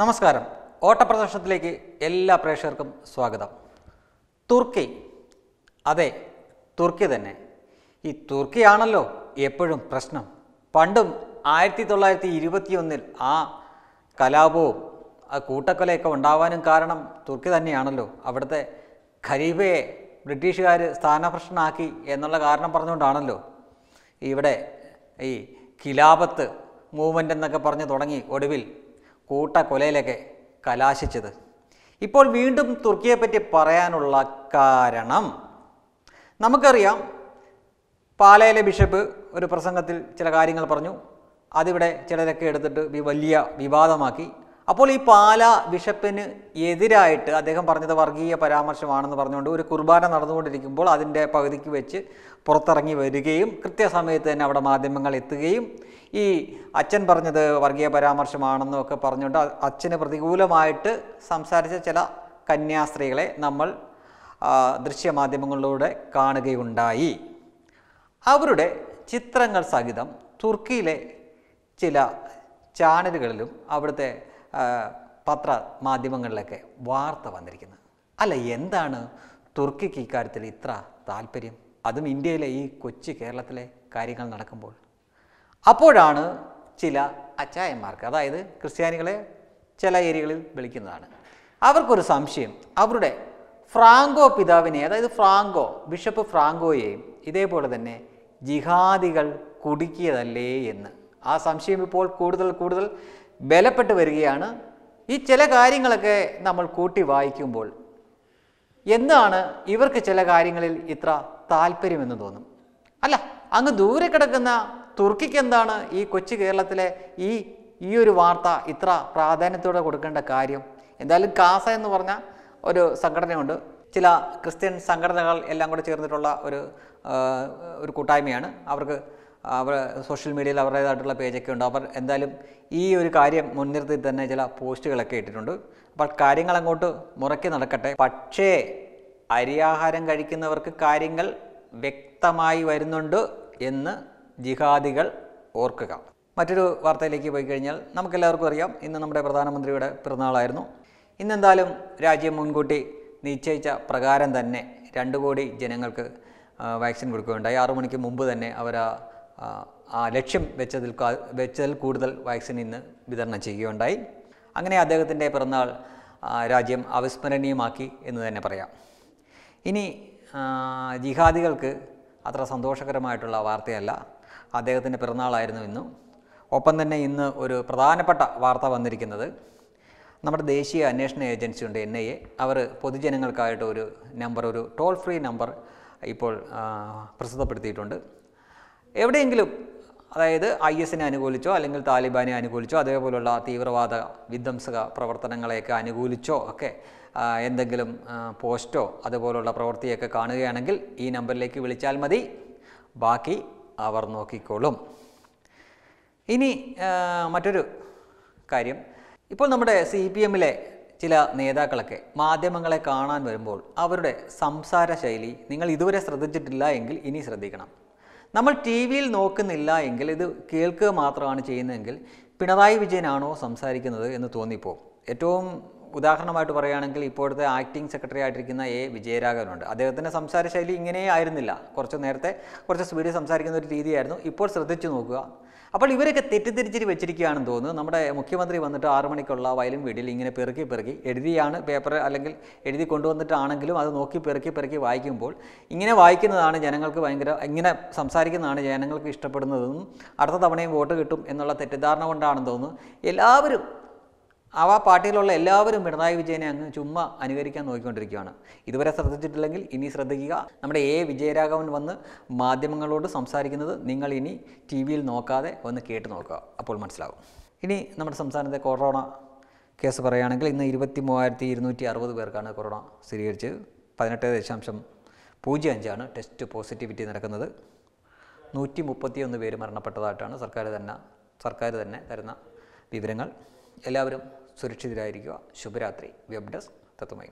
നമസ്കാരം ഓട്ടപ്രദർശനത്തിലേക്ക് എല്ലാ പ്രേക്ഷകർക്കും സ്വാഗതം തുർക്കി അതെ തുർക്കി തന്നെ ഈ തുർക്കിയാണല്ലോ എപ്പോഴും പ്രശ്നം പണ്ടും ആയിരത്തി തൊള്ളായിരത്തി ഇരുപത്തിയൊന്നിൽ ആ കലാപവും ആ കൂട്ടക്കൊലയൊക്കെ ഉണ്ടാവാനും കാരണം തുർക്കി തന്നെയാണല്ലോ അവിടുത്തെ ഖരീബയെ ബ്രിട്ടീഷുകാർ സ്ഥാനഭ്രഷ്ടനാക്കി എന്നുള്ള കാരണം പറഞ്ഞുകൊണ്ടാണല്ലോ ഇവിടെ ഈ ഖിലാപത്ത് മൂവ്മെൻ്റ് എന്നൊക്കെ പറഞ്ഞ് തുടങ്ങി ഒടുവിൽ കൂട്ടക്കൊലയിലൊക്കെ കലാശിച്ചത് ഇപ്പോൾ വീണ്ടും തുർക്കിയെപ്പറ്റി പറയാനുള്ള കാരണം നമുക്കറിയാം പാലയിലെ ബിഷപ്പ് ഒരു പ്രസംഗത്തിൽ ചില കാര്യങ്ങൾ പറഞ്ഞു അതിവിടെ ചിലരൊക്കെ എടുത്തിട്ട് വലിയ വിവാദമാക്കി അപ്പോൾ ഈ പാല ബിഷപ്പിന് എതിരായിട്ട് അദ്ദേഹം പറഞ്ഞത് വർഗീയ പരാമർശമാണെന്ന് പറഞ്ഞുകൊണ്ട് ഒരു കുർബാന നടന്നുകൊണ്ടിരിക്കുമ്പോൾ അതിൻ്റെ പകുതിക്ക് വെച്ച് പുറത്തിറങ്ങി വരികയും കൃത്യസമയത്ത് തന്നെ അവിടെ മാധ്യമങ്ങൾ എത്തുകയും ഈ അച്ഛൻ പറഞ്ഞത് വർഗീയ പരാമർശമാണെന്നൊക്കെ പറഞ്ഞുകൊണ്ട് അച്ഛന് പ്രതികൂലമായിട്ട് സംസാരിച്ച ചില കന്യാസ്ത്രീകളെ നമ്മൾ ദൃശ്യമാധ്യമങ്ങളിലൂടെ കാണുകയുണ്ടായി അവരുടെ ചിത്രങ്ങൾ സഹിതം തുർക്കിയിലെ ചില ചാനലുകളിലും അവിടുത്തെ പത്ര മാധ്യമങ്ങളിലൊക്കെ വാർത്ത വന്നിരിക്കുന്നത് അല്ല എന്താണ് തുർക്കിക്ക് ഇക്കാര്യത്തിൽ ഇത്ര താല്പര്യം അതും ഇന്ത്യയിലെ ഈ കൊച്ചു കേരളത്തിലെ കാര്യങ്ങൾ നടക്കുമ്പോൾ അപ്പോഴാണ് ചില അച്ചായന്മാർക്ക് അതായത് ക്രിസ്ത്യാനികളെ ചില ഏരിയകളിൽ വിളിക്കുന്നതാണ് അവർക്കൊരു സംശയം അവരുടെ ഫ്രാങ്കോ പിതാവിനെ അതായത് ഫ്രാങ്കോ ബിഷപ്പ് ഫ്രാങ്കോയെയും ഇതേപോലെ തന്നെ ജിഹാദികൾ കുടുക്കിയതല്ലേ എന്ന് ആ സംശയം ഇപ്പോൾ കൂടുതൽ കൂടുതൽ ബലപ്പെട്ട് വരികയാണ് ഈ ചില കാര്യങ്ങളൊക്കെ നമ്മൾ കൂട്ടി വായിക്കുമ്പോൾ എന്താണ് ഇവർക്ക് ചില കാര്യങ്ങളിൽ ഇത്ര താല്പര്യമെന്ന് തോന്നും അല്ല അങ്ങ് ദൂരെ കിടക്കുന്ന തുർക്കിക്ക് എന്താണ് ഈ കൊച്ചു കേരളത്തിലെ ഈ ഈ ഒരു വാർത്ത ഇത്ര പ്രാധാന്യത്തോടെ കൊടുക്കേണ്ട കാര്യം എന്തായാലും കാസ എന്ന് പറഞ്ഞ ഒരു സംഘടനയുണ്ട് ചില ക്രിസ്ത്യൻ സംഘടനകൾ എല്ലാം കൂടെ ചേർന്നിട്ടുള്ള ഒരു ഒരു കൂട്ടായ്മയാണ് അവർക്ക് അവർ സോഷ്യൽ മീഡിയയിൽ അവരുടേതായിട്ടുള്ള പേജൊക്കെ ഉണ്ട് അവർ എന്തായാലും ഈ ഒരു കാര്യം മുൻനിർത്തി തന്നെ ചില പോസ്റ്റുകളൊക്കെ ഇട്ടിട്ടുണ്ട് അപ്പോൾ കാര്യങ്ങൾ അങ്ങോട്ട് മുറക്കി നടക്കട്ടെ പക്ഷേ അരിയാഹാരം കഴിക്കുന്നവർക്ക് കാര്യങ്ങൾ വ്യക്തമായി വരുന്നുണ്ട് എന്ന് ജിഹാദികൾ ഓർക്കുക മറ്റൊരു വാർത്തയിലേക്ക് പോയി കഴിഞ്ഞാൽ നമുക്കെല്ലാവർക്കും അറിയാം ഇന്ന് നമ്മുടെ പ്രധാനമന്ത്രിയുടെ പിറന്നാളായിരുന്നു ഇന്നെന്തായാലും രാജ്യം മുൻകൂട്ടി നിശ്ചയിച്ച പ്രകാരം തന്നെ രണ്ട് കോടി ജനങ്ങൾക്ക് വാക്സിൻ കൊടുക്കുകയുണ്ടായി ആറുമണിക്ക് മണിക്ക് മുമ്പ് തന്നെ അവർ ആ ആ ലക്ഷ്യം വെച്ചതിൽ വെച്ചതിൽ കൂടുതൽ വാക്സിൻ ഇന്ന് വിതരണം ചെയ്യുകയുണ്ടായി അങ്ങനെ അദ്ദേഹത്തിൻ്റെ പിറന്നാൾ രാജ്യം അവിസ്മരണീയമാക്കി എന്ന് തന്നെ പറയാം ഇനി ജിഹാദികൾക്ക് അത്ര സന്തോഷകരമായിട്ടുള്ള വാർത്തയല്ല അദ്ദേഹത്തിൻ്റെ പിറന്നാളായിരുന്നു ഇന്നു ഒപ്പം തന്നെ ഇന്ന് ഒരു പ്രധാനപ്പെട്ട വാർത്ത വന്നിരിക്കുന്നത് നമ്മുടെ ദേശീയ അന്വേഷണ ഏജൻസി ഉണ്ട് എൻ ഐ എ അവർ പൊതുജനങ്ങൾക്കായിട്ട് ഒരു നമ്പർ ഒരു ടോൾ ഫ്രീ നമ്പർ ഇപ്പോൾ പ്രസിദ്ധപ്പെടുത്തിയിട്ടുണ്ട് എവിടെയെങ്കിലും അതായത് ഐ എസിനെ അനുകൂലിച്ചോ അല്ലെങ്കിൽ താലിബാനെ അനുകൂലിച്ചോ അതേപോലുള്ള തീവ്രവാദ വിധ്വംസക പ്രവർത്തനങ്ങളെയൊക്കെ അനുകൂലിച്ചോ ഒക്കെ എന്തെങ്കിലും പോസ്റ്റോ അതുപോലുള്ള പ്രവൃത്തിയൊക്കെ കാണുകയാണെങ്കിൽ ഈ നമ്പറിലേക്ക് വിളിച്ചാൽ മതി ബാക്കി അവർ നോക്കിക്കോളും ഇനി മറ്റൊരു കാര്യം ഇപ്പോൾ നമ്മുടെ സി പി എമ്മിലെ ചില നേതാക്കളൊക്കെ മാധ്യമങ്ങളെ കാണാൻ വരുമ്പോൾ അവരുടെ സംസാര ശൈലി നിങ്ങൾ ഇതുവരെ ശ്രദ്ധിച്ചിട്ടില്ല എങ്കിൽ ഇനി ശ്രദ്ധിക്കണം നമ്മൾ ടി വിയിൽ നോക്കുന്നില്ല എങ്കിൽ ഇത് കേൾക്കുക മാത്രമാണ് ചെയ്യുന്നതെങ്കിൽ പിണറായി വിജയനാണോ സംസാരിക്കുന്നത് എന്ന് തോന്നിപ്പോകും ഏറ്റവും ഉദാഹരണമായിട്ട് പറയുകയാണെങ്കിൽ ഇപ്പോഴത്തെ ആക്ടിംഗ് സെക്രട്ടറി ആയിട്ടിരിക്കുന്ന എ വിജയരാഘവനുണ്ട് അദ്ദേഹത്തിൻ്റെ സംസാര ശൈലി ഇങ്ങനെ ആയിരുന്നില്ല കുറച്ച് നേരത്തെ കുറച്ച് സ്പീഡിൽ സംസാരിക്കുന്ന ഒരു രീതിയായിരുന്നു ഇപ്പോൾ ശ്രദ്ധിച്ചു നോക്കുക അപ്പോൾ ഇവരൊക്കെ തെറ്റിദ്ധരിച്ചിട്ട് വെച്ചിരിക്കുകയാണെന്ന് തോന്നുന്നു നമ്മുടെ മുഖ്യമന്ത്രി വന്നിട്ട് ആറു മണിക്കുള്ള വയലും വീടിൽ ഇങ്ങനെ പെറുക്കി പെറുക്കി എഴുതിയാണ് പേപ്പർ അല്ലെങ്കിൽ എഴുതി കൊണ്ടുവന്നിട്ടാണെങ്കിലും അത് നോക്കി പെറുക്കി പെറുക്കി വായിക്കുമ്പോൾ ഇങ്ങനെ വായിക്കുന്നതാണ് ജനങ്ങൾക്ക് ഭയങ്കര ഇങ്ങനെ സംസാരിക്കുന്നതാണ് ജനങ്ങൾക്ക് ഇഷ്ടപ്പെടുന്നതെന്നും അടുത്ത തവണയും വോട്ട് കിട്ടും എന്നുള്ള തെറ്റിദ്ധാരണ കൊണ്ടാണെന്ന് തോന്നുന്നു എല്ലാവരും അവ പാർട്ടിയിലുള്ള എല്ലാവരും പിണറായി വിജയനെ അങ്ങ് ചുമ്മാ അനുകരിക്കാൻ നോക്കിക്കൊണ്ടിരിക്കുകയാണ് ഇതുവരെ ശ്രദ്ധിച്ചിട്ടില്ലെങ്കിൽ ഇനി ശ്രദ്ധിക്കുക നമ്മുടെ എ വിജയരാഘവൻ വന്ന് മാധ്യമങ്ങളോട് സംസാരിക്കുന്നത് നിങ്ങൾ ഇനി ടി വിയിൽ നോക്കാതെ ഒന്ന് കേട്ട് നോക്കുക അപ്പോൾ മനസ്സിലാകും ഇനി നമ്മുടെ സംസ്ഥാനത്തെ കൊറോണ കേസ് പറയുകയാണെങ്കിൽ ഇന്ന് ഇരുപത്തി മൂവായിരത്തി ഇരുന്നൂറ്റി അറുപത് പേർക്കാണ് കൊറോണ സ്ഥിരീകരിച്ചത് പതിനെട്ട് ദശാംശം പൂജ്യം അഞ്ചാണ് ടെസ്റ്റ് പോസിറ്റിവിറ്റി നടക്കുന്നത് നൂറ്റി ഒന്ന് പേര് മരണപ്പെട്ടതായിട്ടാണ് സർക്കാർ തന്നെ സർക്കാർ തന്നെ തരുന്ന വിവരങ്ങൾ എല്ലാവരും സുരക്ഷിതരായിരിക്കുക ശുഭരാത്രി വെബ് ഡെസ്ക് തത്വമൈ